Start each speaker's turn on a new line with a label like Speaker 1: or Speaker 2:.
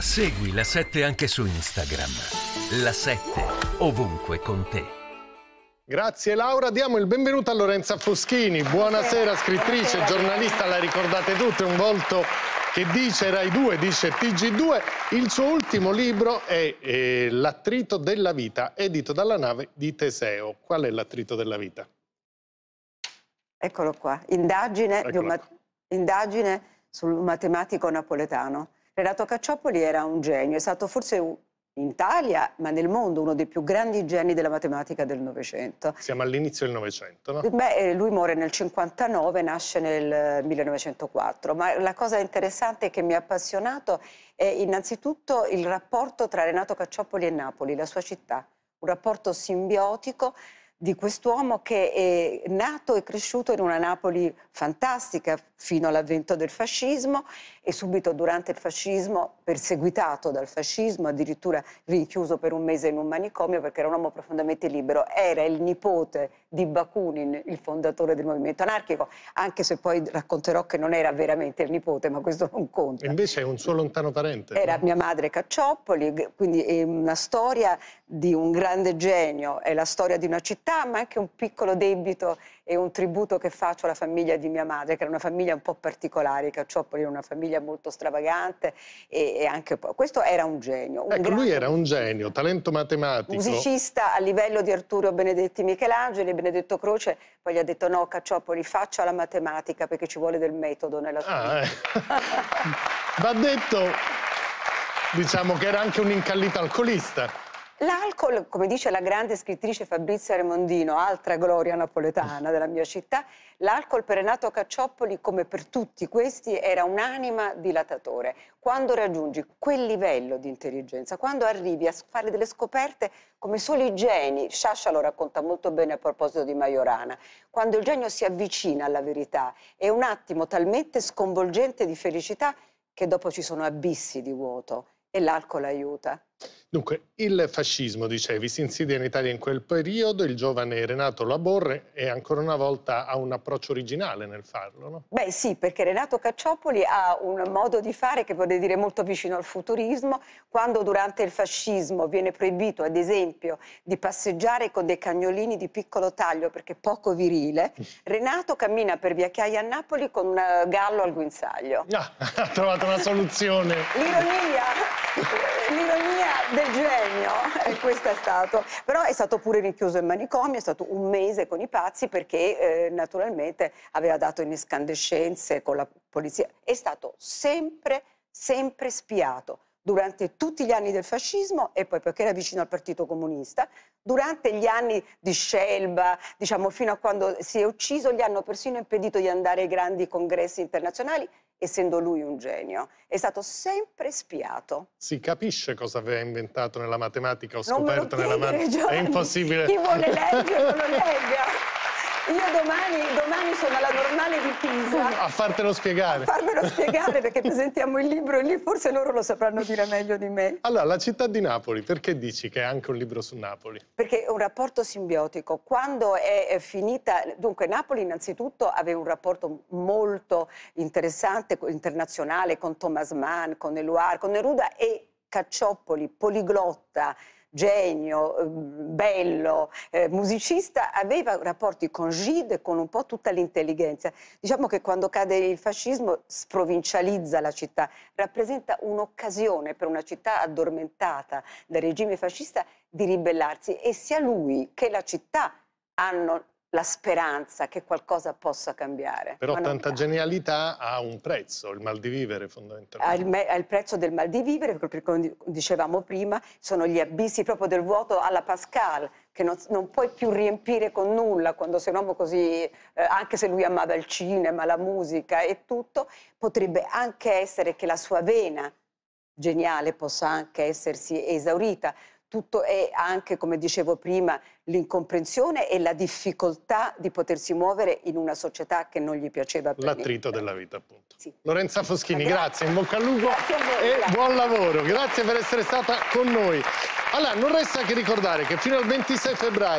Speaker 1: Segui la 7 anche su Instagram. La 7 ovunque con te. Grazie Laura, diamo il benvenuto a Lorenza Foschini, buonasera scrittrice, buonasera. giornalista, la ricordate tutte, un volto che dice Rai 2, dice TG2, il suo ultimo libro è eh, L'attrito della vita, edito dalla nave di Teseo. Qual è l'attrito della vita?
Speaker 2: Eccolo qua, indagine, Eccolo qua. Indagine sul matematico napoletano Renato Cacciopoli era un genio, è stato forse in Italia, ma nel mondo, uno dei più grandi geni della matematica del Novecento.
Speaker 1: Siamo all'inizio del Novecento,
Speaker 2: no? Beh, eh, lui muore nel 59, nasce nel 1904, eh, ma la cosa interessante che mi ha appassionato è innanzitutto il rapporto tra Renato Cacciopoli e Napoli, la sua città, un rapporto simbiotico di quest'uomo che è nato e cresciuto in una Napoli fantastica fino all'avvento del fascismo e subito durante il fascismo perseguitato dal fascismo, addirittura rinchiuso per un mese in un manicomio perché era un uomo profondamente libero. Era il nipote di Bakunin, il fondatore del movimento anarchico, anche se poi racconterò che non era veramente il nipote, ma questo non conta.
Speaker 1: Invece è un suo lontano parente.
Speaker 2: Era mia madre Cacciopoli, quindi è una storia di un grande genio, è la storia di una città città, ma anche un piccolo debito e un tributo che faccio alla famiglia di mia madre, che era una famiglia un po' particolare, Cacciopoli era una famiglia molto stravagante e, e anche questo era un genio. Un ecco, lui era
Speaker 1: un genio, talento matematico. Musicista
Speaker 2: a livello di Arturo Benedetti Michelangeli, Benedetto Croce, poi gli ha detto no Cacciopoli faccia la matematica perché ci vuole del metodo nella sua
Speaker 1: ah, eh. Va detto, diciamo che era anche un incallito alcolista.
Speaker 2: L'alcol, come dice la grande scrittrice Fabrizia Remondino, altra gloria napoletana della mia città, l'alcol per Renato Caccioppoli, come per tutti questi, era un'anima dilatatore. Quando raggiungi quel livello di intelligenza, quando arrivi a fare delle scoperte come solo i geni, Sciascia lo racconta molto bene a proposito di Majorana, quando il genio si avvicina alla verità, è un attimo talmente sconvolgente di felicità che dopo ci sono abissi di vuoto e l'alcol aiuta.
Speaker 1: Dunque, il fascismo, dicevi, si insidia in Italia in quel periodo, il giovane Renato Laborre e ancora una volta ha un approccio originale nel farlo, no?
Speaker 2: Beh sì, perché Renato Cacciopoli ha un modo di fare che vorrei dire molto vicino al futurismo, quando durante il fascismo viene proibito, ad esempio, di passeggiare con dei cagnolini di piccolo taglio perché poco virile, mm. Renato cammina per via Chiaia a Napoli con un eh, gallo al guinzaglio. Ah, ha trovato una soluzione! L'ironia! L'ironia! del genio, e questo è stato. Però è stato pure richiuso in manicomio, è stato un mese con i pazzi perché eh, naturalmente aveva dato in escandescenze con la polizia. È stato sempre, sempre spiato durante tutti gli anni del fascismo e poi perché era vicino al Partito Comunista, durante gli anni di Scelba, diciamo fino a quando si è ucciso, gli hanno persino impedito di andare ai grandi congressi internazionali, essendo lui un genio. È stato sempre spiato.
Speaker 1: Si capisce cosa aveva inventato nella matematica o scoperto nella matematica. È impossibile. Chi vuole leggere
Speaker 2: non lo legga. Io domani, domani, sono alla normale di Pisa. A fartelo spiegare. A fartelo spiegare perché presentiamo il libro e lì forse loro lo sapranno dire meglio di me. Allora,
Speaker 1: la città di Napoli, perché dici che è anche un libro su Napoli?
Speaker 2: Perché è un rapporto simbiotico. Quando è finita... Dunque, Napoli innanzitutto aveva un rapporto molto interessante, internazionale, con Thomas Mann, con Eluard, con Neruda e Cacciopoli, poliglotta, genio, ehm, bello, eh, musicista, aveva rapporti con Gide, con un po' tutta l'intelligenza. Diciamo che quando cade il fascismo sprovincializza la città, rappresenta un'occasione per una città addormentata dal regime fascista di ribellarsi e sia lui che la città hanno la speranza che qualcosa possa cambiare. Però Ma tanta
Speaker 1: genialità ha un prezzo, il mal di vivere fondamentalmente.
Speaker 2: Ha il, il prezzo del mal di vivere, perché come dicevamo prima, sono gli abissi proprio del vuoto alla Pascal, che non, non puoi più riempire con nulla quando sei un uomo così, eh, anche se lui amava il cinema, la musica e tutto, potrebbe anche essere che la sua vena geniale possa anche essersi esaurita tutto è anche, come dicevo prima, l'incomprensione e la difficoltà di potersi muovere in una società che non gli piaceva più. L'attrito della
Speaker 1: vita, appunto. Sì. Lorenza Foschini, Gra grazie, in bocca al lupo voi, e grazie. buon lavoro. Grazie per essere stata con noi. Allora, non resta che ricordare che fino al 26 febbraio